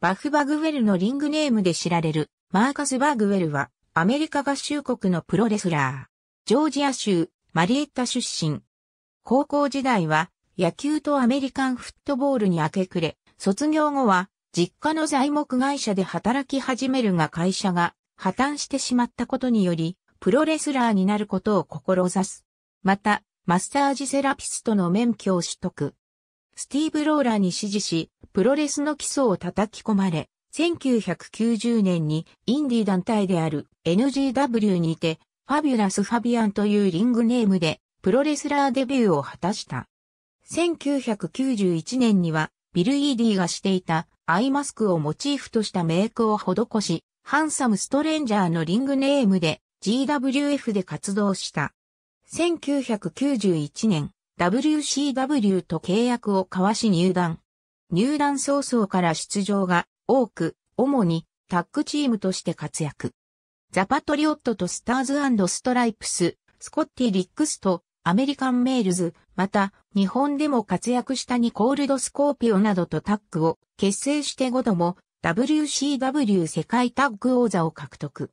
バフ・バグウェルのリングネームで知られるマーカス・バグウェルはアメリカ合衆国のプロレスラー。ジョージア州マリエッタ出身。高校時代は野球とアメリカンフットボールに明け暮れ、卒業後は実家の材木会社で働き始めるが会社が破綻してしまったことにより、プロレスラーになることを志す。また、マッサージセラピストの免許を取得。スティーブ・ローラーに支持し、プロレスの基礎を叩き込まれ、1990年にインディ団体である NGW にて、ファビュラス・ファビアンというリングネームで、プロレスラーデビューを果たした。1991年には、ビル・イーディがしていたアイマスクをモチーフとしたメイクを施し、ハンサム・ストレンジャーのリングネームで GWF で活動した。1991年、WCW と契約を交わし入団。入団早々から出場が多く、主にタッグチームとして活躍。ザ・パトリオットとスターズストライプス、スコッティ・リックスとアメリカン・メールズ、また日本でも活躍したニコールド・スコーピオなどとタッグを結成して5度も WCW 世界タッグ王座を獲得。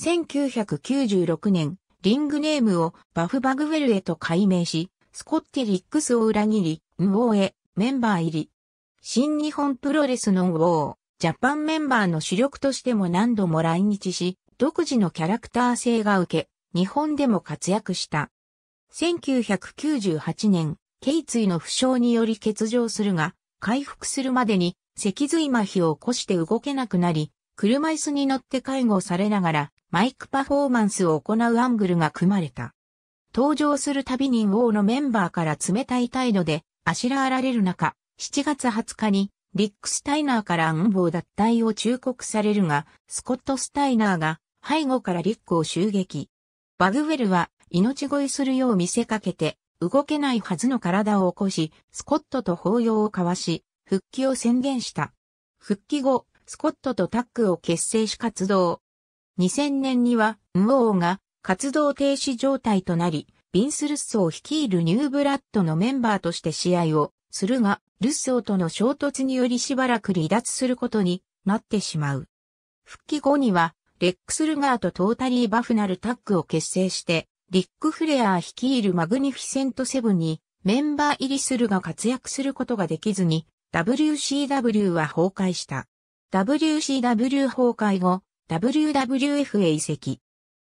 1996年、リングネームをバフバグウェルへと改名し、スコッティ・リックスを裏切り、ウォーへメンバー入り。新日本プロレスのウォー、ジャパンメンバーの主力としても何度も来日し、独自のキャラクター性が受け、日本でも活躍した。1998年、頸椎の負傷により欠場するが、回復するまでに脊髄麻痺を起こして動けなくなり、車椅子に乗って介護されながらマイクパフォーマンスを行うアングルが組まれた。登場するたびに王のメンバーから冷たい態度であしらわれる中、7月20日にリック・スタイナーから暗謀脱退を忠告されるが、スコット・スタイナーが背後からリックを襲撃。バグウェルは命乞いするよう見せかけて、動けないはずの体を起こし、スコットと抱擁を交わし、復帰を宣言した。復帰後、スコットとタッグを結成し活動。2000年には、ウォーが活動停止状態となり、ビンス・ルッソー率いるニューブラッドのメンバーとして試合をするが、ルッソーとの衝突によりしばらく離脱することになってしまう。復帰後には、レックス・ルガーとトータリー・バフナルタッグを結成して、リック・フレアー率いるマグニフィセント・セブンにメンバー入りするが活躍することができずに、WCW は崩壊した。WCW 崩壊後、WWF へ移籍。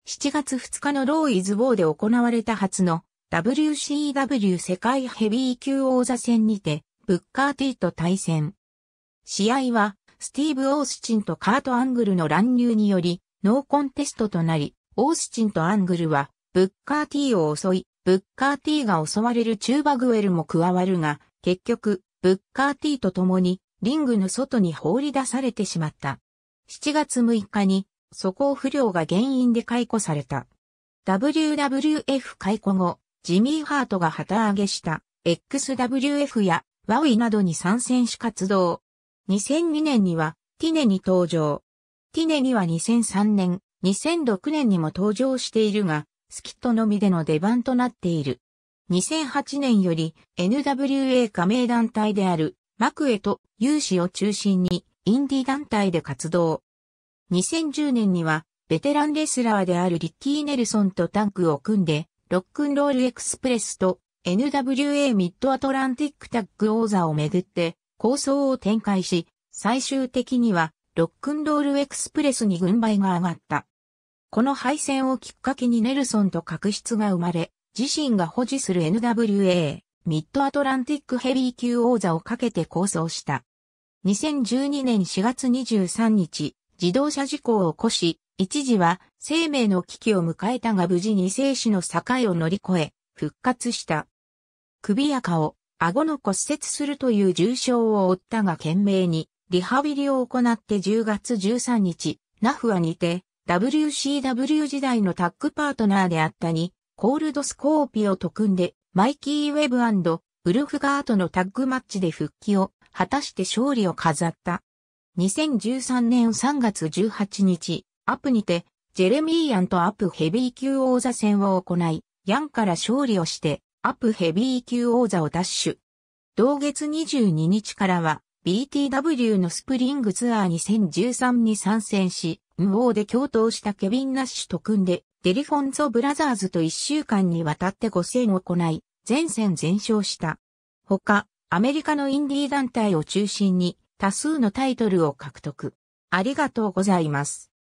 7月2日のローイズ・ウォーで行われた初の WCW 世界ヘビー級王座戦にて、ブッカーテーと対戦。試合は、スティーブ・オースチンとカート・アングルの乱入により、ノーコンテストとなり、オースチンとアングルは、ブッカーテーを襲い、ブッカーテーが襲われるチューバグエルも加わるが、結局、ブッカーテーと共に、リングの外に放り出されてしまった。7月6日に、素行不良が原因で解雇された。WWF 解雇後、ジミー・ハートが旗揚げした XWF やワウイなどに参戦し活動。2002年にはティネに登場。ティネには2003年、2006年にも登場しているが、スキットのみでの出番となっている。2008年より NWA 加盟団体であるマクエとユーシを中心にインディ団体で活動。2010年には、ベテランレスラーであるリッキー・ネルソンとタンクを組んで、ロックンロールエクスプレスと NWA ミッドアトランティックタッグ王座をめぐって構想を展開し、最終的にはロックンロールエクスプレスに軍配が上がった。この敗戦をきっかけにネルソンと確執が生まれ、自身が保持する NWA ミッドアトランティックヘビー級王座をかけて構想した。2012年4月23日、自動車事故を起こし、一時は生命の危機を迎えたが無事に生死の境を乗り越え、復活した。首や顔、顎の骨折するという重傷を負ったが懸命にリハビリを行って10月13日、ナフアにて WCW 時代のタッグパートナーであったに、コールドスコーピオと組んでマイキー・ウェブウルフガートのタッグマッチで復帰を果たして勝利を飾った。2013年3月18日、アプにて、ジェレミー・ヤンとアップヘビー級王座戦を行い、ヤンから勝利をして、アップヘビー級王座を奪取。同月22日からは、BTW のスプリングツアー2013に参戦し、無王で共闘したケビン・ナッシュと組んで、デリフォンゾ・ブラザーズと1週間にわたって5戦を行い、全戦全勝した。他、アメリカのインディー団体を中心に、多数のタイトルを獲得。ありがとうございます。